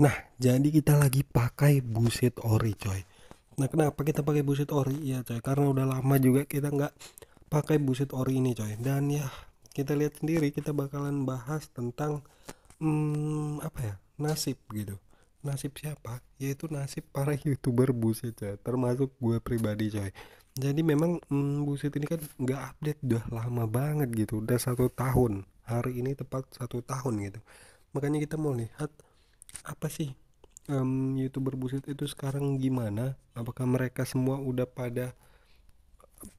Nah, jadi kita lagi pakai buset ori, coy. Nah, kenapa kita pakai buset ori? Ya, coy, karena udah lama juga kita nggak pakai buset ori ini, coy. Dan ya, kita lihat sendiri kita bakalan bahas tentang hmm, apa ya? nasib gitu. Nasib siapa? Yaitu nasib para YouTuber buset, coy. Termasuk gue pribadi, coy. Jadi memang hmm, buset ini kan nggak update udah lama banget gitu, udah satu tahun. Hari ini tepat satu tahun gitu. Makanya kita mau lihat apa sih um, youtuber buset itu sekarang gimana apakah mereka semua udah pada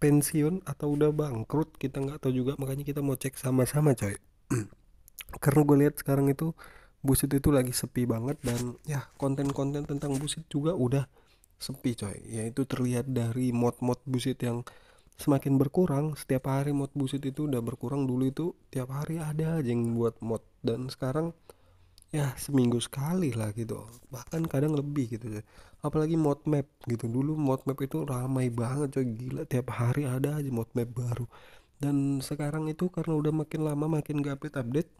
pensiun atau udah bangkrut kita nggak tahu juga makanya kita mau cek sama-sama coy karena gue lihat sekarang itu buset itu lagi sepi banget dan ya konten-konten tentang buset juga udah sepi coy yaitu terlihat dari mod-mod buset yang semakin berkurang setiap hari mod buset itu udah berkurang dulu itu tiap hari ada aja yang buat mod dan sekarang ya seminggu sekali lah gitu bahkan kadang lebih gitu apalagi mod map gitu dulu mod map itu ramai banget coy gila tiap hari ada aja mod map baru dan sekarang itu karena udah makin lama makin gak update update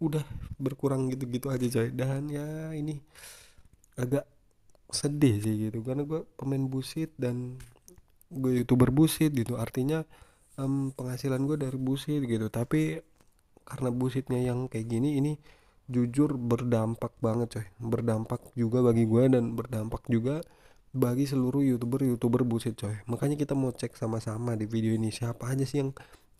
udah berkurang gitu-gitu aja coy dan ya ini agak sedih sih gitu karena gue pemain busit dan gue youtuber busit gitu artinya um, penghasilan gue dari busit gitu tapi karena busitnya yang kayak gini ini jujur berdampak banget coy berdampak juga bagi gue dan berdampak juga bagi seluruh youtuber youtuber buset coy makanya kita mau cek sama-sama di video ini siapa aja sih yang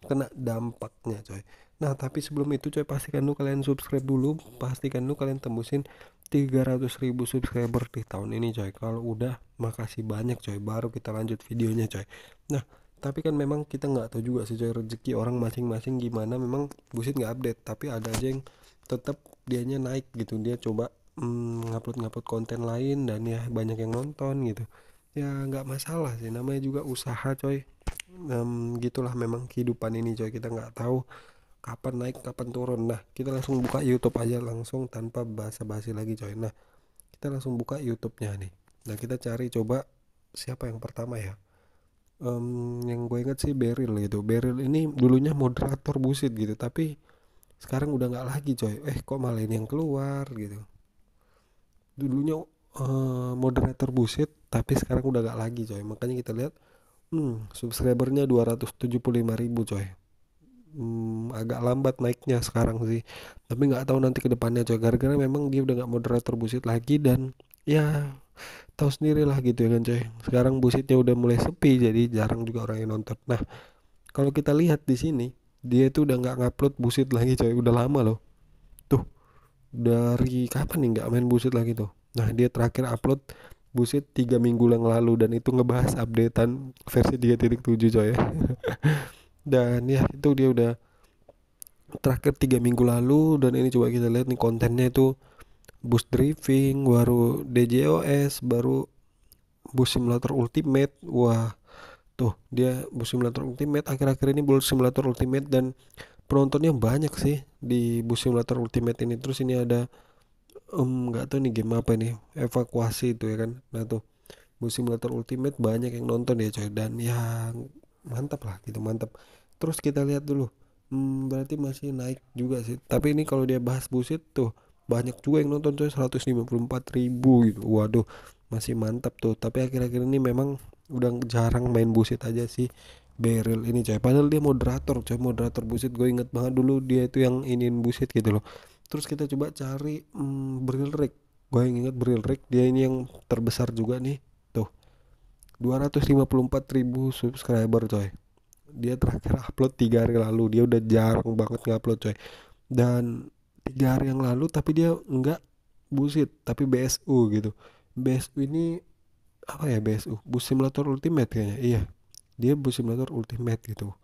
kena dampaknya coy nah tapi sebelum itu coy pastikan lu kalian subscribe dulu pastikan lu kalian tembusin 300 ribu subscriber di tahun ini coy kalau udah makasih banyak coy baru kita lanjut videonya coy nah tapi kan memang kita nggak tahu juga sih coy rezeki orang masing-masing gimana memang buset nggak update tapi ada aja yang tetap dianya naik gitu dia coba mm, ngupload ngupload konten lain dan ya banyak yang nonton gitu ya nggak masalah sih namanya juga usaha coy um, gitulah memang kehidupan ini coy kita nggak tahu kapan naik kapan turun nah kita langsung buka YouTube aja langsung tanpa basa-basi lagi coy nah kita langsung buka YouTube-nya nih nah kita cari coba siapa yang pertama ya um, yang gue inget sih Beril gitu Beril ini dulunya moderator busit gitu tapi sekarang udah nggak lagi coy eh kok malah ini yang keluar gitu dulunya uh, moderator buset tapi sekarang udah nggak lagi coy makanya kita lihat hmm, subscribernya 275 ribu coy hmm, agak lambat naiknya sekarang sih tapi nggak tahu nanti kedepannya coy gara-gara memang dia udah nggak moderator buset lagi dan ya tahu sendiri lah gitu ya kan coy sekarang busitnya udah mulai sepi jadi jarang juga orang yang nonton nah kalau kita lihat di sini dia itu udah nggak ngupload busit lagi coy udah lama loh tuh dari kapan nih nggak main busit lagi tuh nah dia terakhir upload busit tiga minggu yang lalu dan itu ngebahas updatean versi 3.7 coy dan ya itu dia udah terakhir tiga minggu lalu dan ini coba kita lihat nih kontennya itu bus driving baru DJOS baru bus simulator ultimate wah tuh dia bus Simulator Ultimate akhir-akhir ini Bull Simulator Ultimate dan penontonnya banyak sih di bus Simulator Ultimate ini terus ini ada um nggak tahu nih game apa ini evakuasi itu ya kan nah tuh bus Simulator Ultimate banyak yang nonton ya coy dan ya mantap lah gitu mantap terus kita lihat dulu hmm, berarti masih naik juga sih tapi ini kalau dia bahas bus itu banyak juga yang nonton coy 154 ribu gitu waduh masih mantap tuh tapi akhir-akhir ini memang udah jarang main busit aja sih Beril ini coy padahal dia moderator coy moderator busit gue inget banget dulu dia itu yang ingin busit gitu loh terus kita coba cari hmm, Beril Rick gue yang inget Beril Rick dia ini yang terbesar juga nih tuh 254 ribu subscriber coy dia terakhir upload tiga hari lalu dia udah jarang banget upload coy dan tiga hari yang lalu tapi dia nggak busit tapi BSU gitu BSU ini apa ya BSU bus simulator ultimate kayaknya iya dia bus simulator ultimate gitu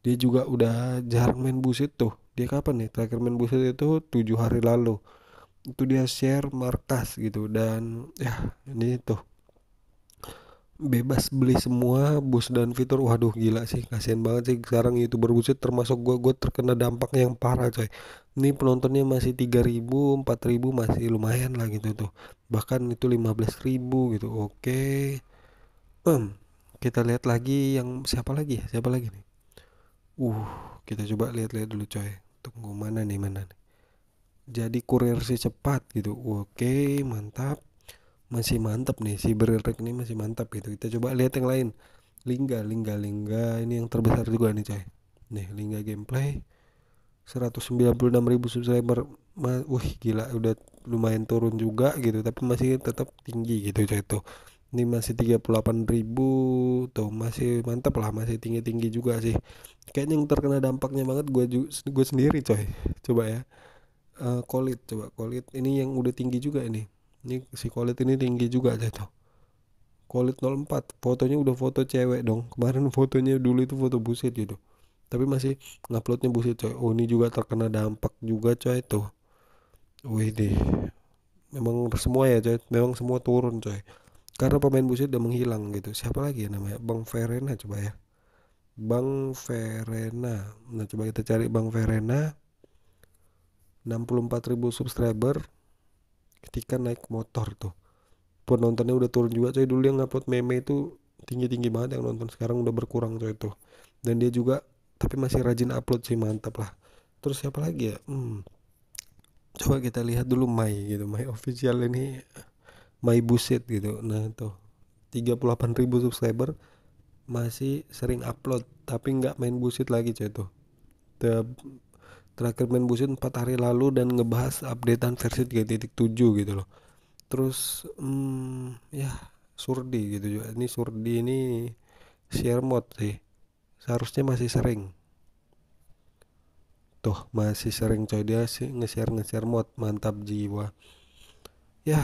dia juga udah jarang main bus itu dia kapan nih ya? terakhir main bus itu tujuh hari lalu itu dia share markas gitu dan ya ini tuh bebas beli semua bus dan fitur waduh gila sih kasihan banget sih sekarang youtuber buset termasuk gue gue terkena dampak yang parah coy ini penontonnya masih 3000 4000 masih lumayan lah gitu tuh bahkan itu 15000 gitu oke okay. hmm, kita lihat lagi yang siapa lagi ya siapa lagi nih uh kita coba lihat-lihat dulu coy tunggu mana nih mana nih jadi kurir si cepat gitu oke okay, mantap masih mantap nih si berrek ini masih mantap gitu kita coba lihat yang lain lingga lingga lingga ini yang terbesar juga nih coy nih lingga gameplay 196.000 subscriber wah gila udah lumayan turun juga gitu tapi masih tetap tinggi gitu coy tuh ini masih 38 ribu tuh masih mantap lah masih tinggi tinggi juga sih kayaknya yang terkena dampaknya banget gue gue sendiri coy coba ya uh, coba kolit ini yang udah tinggi juga ini ini si kulit ini tinggi juga tuh kulit 04 fotonya udah foto cewek dong kemarin fotonya dulu itu foto buset gitu tapi masih nguploadnya buset coy oh ini juga terkena dampak juga coy tuh wih deh memang semua ya coy memang semua turun coy karena pemain buset udah menghilang gitu siapa lagi ya namanya Bang Verena coba ya Bang Verena. Nah, coba kita cari Bang Verena. 64.000 subscriber ketika naik motor tuh penontonnya udah turun juga coy dulu yang ngupload meme itu tinggi-tinggi banget yang nonton sekarang udah berkurang coy tuh dan dia juga tapi masih rajin upload sih mantap lah terus siapa lagi ya hmm. coba kita lihat dulu Mai gitu Mai official ini Mai buset gitu nah tuh 38 ribu subscriber masih sering upload tapi nggak main buset lagi coy tuh The terakhir main busit 4 hari lalu dan ngebahas updatean versi 3.7 gitu loh terus hmm, ya Surdi gitu juga ini Surdi ini share mode sih seharusnya masih sering tuh masih sering coy dia sih nge-share nge-share mod mantap jiwa ya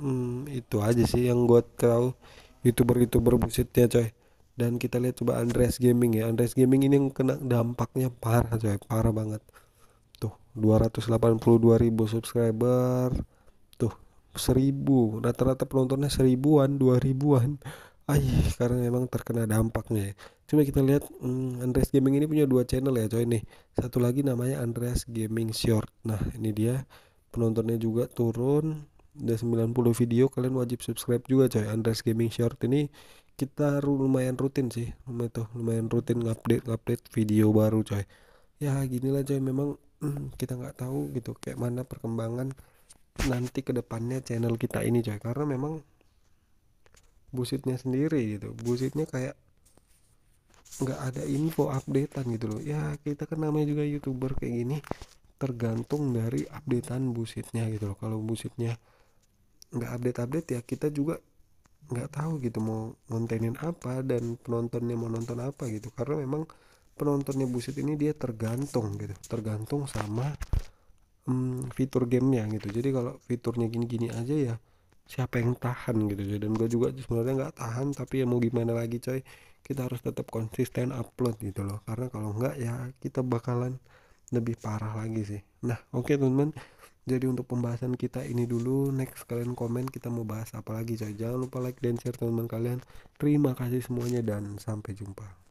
hmm, itu aja sih yang gue tahu youtuber youtuber busitnya coy dan kita lihat coba Andreas Gaming ya Andreas Gaming ini yang kena dampaknya parah coy parah banget 282 ribu subscriber tuh seribu rata-rata penontonnya seribuan dua ribuan Ay, karena memang terkena dampaknya. Cuma ya. kita lihat hmm, Andreas Gaming ini punya dua channel ya coy nih. Satu lagi namanya Andreas Gaming Short. Nah, ini dia penontonnya juga turun. Udah 90 video kalian wajib subscribe juga coy. Andreas Gaming Short ini kita lumayan rutin sih. Lumayan lumayan rutin update-update video baru coy. Ya, ginilah coy memang Hmm, kita nggak tahu gitu kayak mana perkembangan nanti kedepannya channel kita ini coy karena memang busitnya sendiri gitu busitnya kayak nggak ada info updatean gitu loh ya kita kan namanya juga youtuber kayak gini tergantung dari updatean busitnya gitu loh kalau busitnya nggak update update ya kita juga nggak tahu gitu mau ngontenin apa dan penontonnya mau nonton apa gitu karena memang penontonnya buset ini dia tergantung gitu tergantung sama hmm, fitur gamenya gitu jadi kalau fiturnya gini-gini aja ya siapa yang tahan gitu ya. dan gue juga sebenarnya nggak tahan tapi ya mau gimana lagi coy kita harus tetap konsisten upload gitu loh karena kalau nggak ya kita bakalan lebih parah lagi sih nah oke okay, teman-teman jadi untuk pembahasan kita ini dulu next kalian komen kita mau bahas apa lagi coy jangan lupa like dan share teman-teman kalian terima kasih semuanya dan sampai jumpa